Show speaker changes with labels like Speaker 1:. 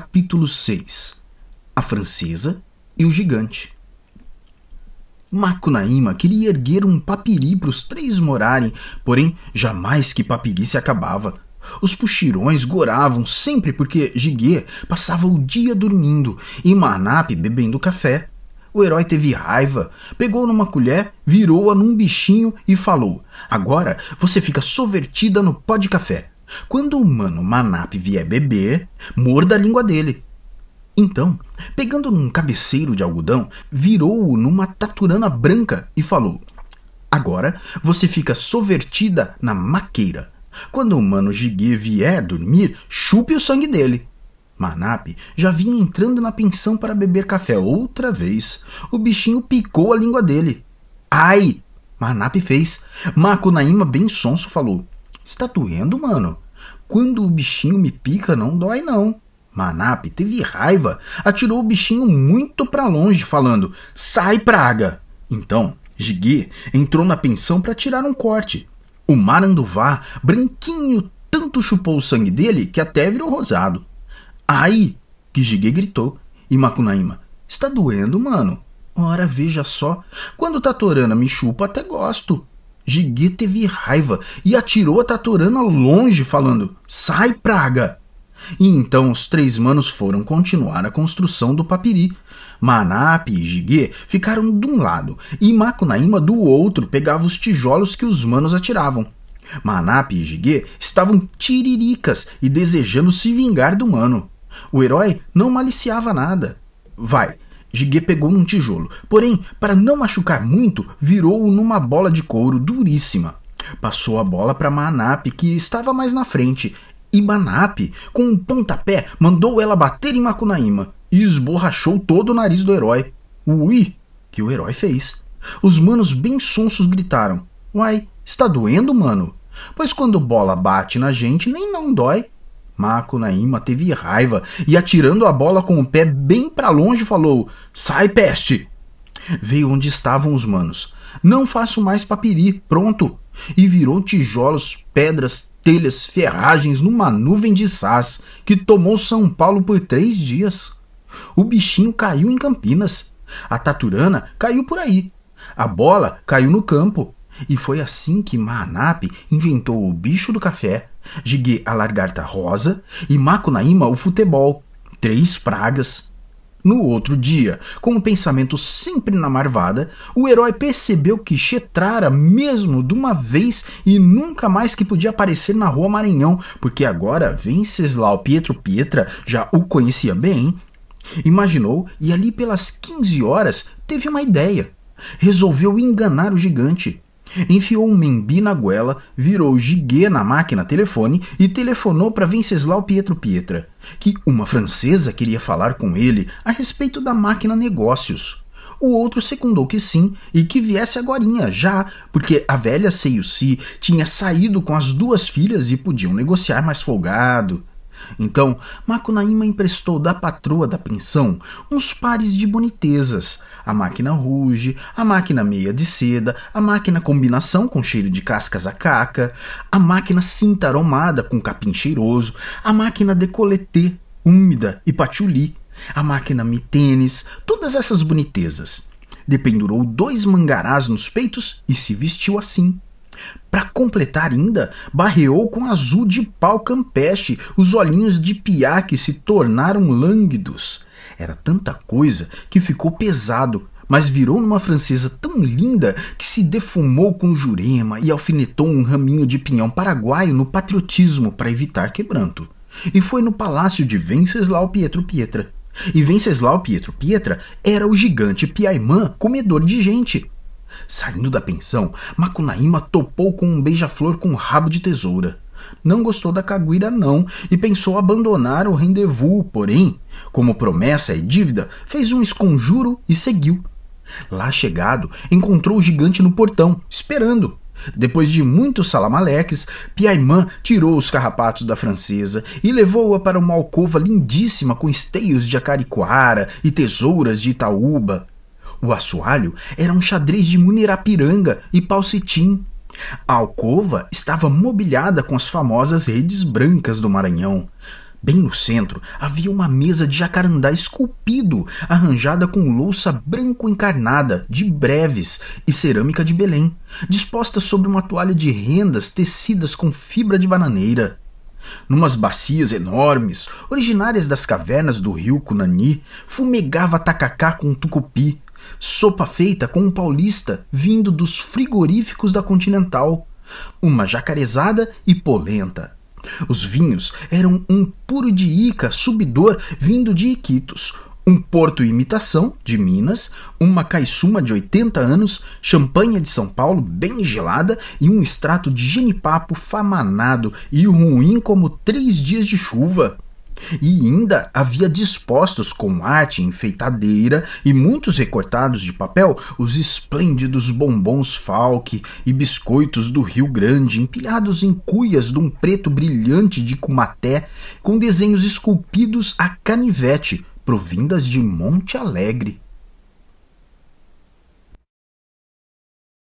Speaker 1: capítulo 6 A Francesa e o Gigante Macunaíma queria erguer um papiri para os três morarem, porém jamais que papiri se acabava. Os puxirões goravam sempre porque Jiguê passava o dia dormindo e Manape bebendo café. O herói teve raiva, pegou numa colher, virou-a num bichinho e falou: Agora você fica sovertida no pó de café. Quando o humano Manap vier beber, morda a língua dele. Então, pegando num cabeceiro de algodão, virou-o numa taturana branca e falou: Agora você fica sovertida na maqueira. Quando o humano Jigue vier dormir, chupe o sangue dele. Manap já vinha entrando na pensão para beber café outra vez. O bichinho picou a língua dele. Ai! Manap fez. Macunaíma bem sonso falou: Está doendo, mano? Quando o bichinho me pica, não dói não. Manap teve raiva, atirou o bichinho muito para longe, falando: Sai, praga! Então, Jigê entrou na pensão para tirar um corte. O maranduvá, branquinho, tanto chupou o sangue dele que até virou rosado. Ai! que Jigê gritou. E Macunaíma: Está doendo, mano. Ora, veja só. Quando Tatorana me chupa, até gosto. Jiguê teve raiva e atirou a Taturana longe, falando: Sai, praga! E então os três manos foram continuar a construção do papiri. Manap e Jigê ficaram de um lado e Macunaíma do outro pegava os tijolos que os manos atiravam. Manap e Jigê estavam tiriricas e desejando se vingar do mano. O herói não maliciava nada. Vai, Jiguê pegou num tijolo, porém, para não machucar muito, virou-o numa bola de couro duríssima. Passou a bola para Manap, que estava mais na frente, e Manap, com um pontapé, mandou ela bater em Makunaima e esborrachou todo o nariz do herói. Ui! Que o herói fez. Os manos bem sonsos gritaram: Uai, está doendo, mano? Pois quando bola bate na gente, nem não dói. Macunaíma teve raiva e, atirando a bola com o pé bem para longe, falou: Sai, peste! Veio onde estavam os manos. Não faço mais papiri, pronto! E virou tijolos, pedras, telhas, ferragens numa nuvem de sás que tomou São Paulo por três dias. O bichinho caiu em Campinas. A taturana caiu por aí. A bola caiu no campo. E foi assim que Mahanap inventou o bicho do café, Jigê a largarta rosa e Macunaíma o futebol. Três pragas. No outro dia, com o um pensamento sempre na marvada, o herói percebeu que Chetrara mesmo de uma vez e nunca mais que podia aparecer na rua Maranhão, porque agora Venceslau Pietro Pietra já o conhecia bem. Imaginou e ali pelas 15 horas teve uma ideia. Resolveu enganar o gigante Enfiou um membi na goela, virou gigue na máquina telefone e telefonou para Venceslau Pietro Pietra, que uma francesa queria falar com ele a respeito da máquina negócios. O outro secundou que sim e que viesse agorinha, já, porque a velha Seiuci tinha saído com as duas filhas e podiam negociar mais folgado. Então, Macunaíma emprestou da patroa da pensão uns pares de bonitezas: a máquina ruge, a máquina meia de seda, a máquina combinação com cheiro de cascas a caca, a máquina cinta aromada com capim cheiroso, a máquina decoleté úmida e patchouli, a máquina mitênis, todas essas bonitezas. Dependurou dois mangarás nos peitos e se vestiu assim. Para completar ainda, barreou com azul de pau campeche, os olhinhos de piá que se tornaram lânguidos. Era tanta coisa que ficou pesado, mas virou numa francesa tão linda que se defumou com jurema e alfinetou um raminho de pinhão paraguaio no patriotismo para evitar quebranto. E foi no palácio de Venceslau Pietro Pietra. E Venceslau Pietro Pietra era o gigante Piaimã comedor de gente, Saindo da pensão, Macunaíma topou com um beija-flor com um rabo de tesoura. Não gostou da caguira, não, e pensou abandonar o rendezvous, porém, como promessa e dívida, fez um esconjuro e seguiu. Lá chegado, encontrou o gigante no portão, esperando. Depois de muitos salamaleques, Piaimã tirou os carrapatos da francesa e levou-a para uma alcova lindíssima com esteios de acaricoara e tesouras de Itaúba. O assoalho era um xadrez de Munirapiranga e palcitim. A alcova estava mobiliada com as famosas redes brancas do Maranhão. Bem no centro havia uma mesa de jacarandá esculpido, arranjada com louça branco encarnada, de breves e cerâmica de Belém, disposta sobre uma toalha de rendas tecidas com fibra de bananeira. Numas bacias enormes, originárias das cavernas do rio Cunani, fumegava tacacá com tucupi, sopa feita com um paulista vindo dos frigoríficos da Continental, uma jacarezada e polenta. Os vinhos eram um puro de Ica subidor vindo de Iquitos, um Porto Imitação, de Minas, uma caissuma de 80 anos, champanha de São Paulo bem gelada e um extrato de genipapo famanado e ruim como três dias de chuva. E ainda havia dispostos com arte enfeitadeira e muitos recortados de papel os esplêndidos bombons falque e biscoitos do Rio Grande, empilhados em cuias de um preto brilhante de cumaté, com desenhos esculpidos a canivete, provindas de Monte Alegre.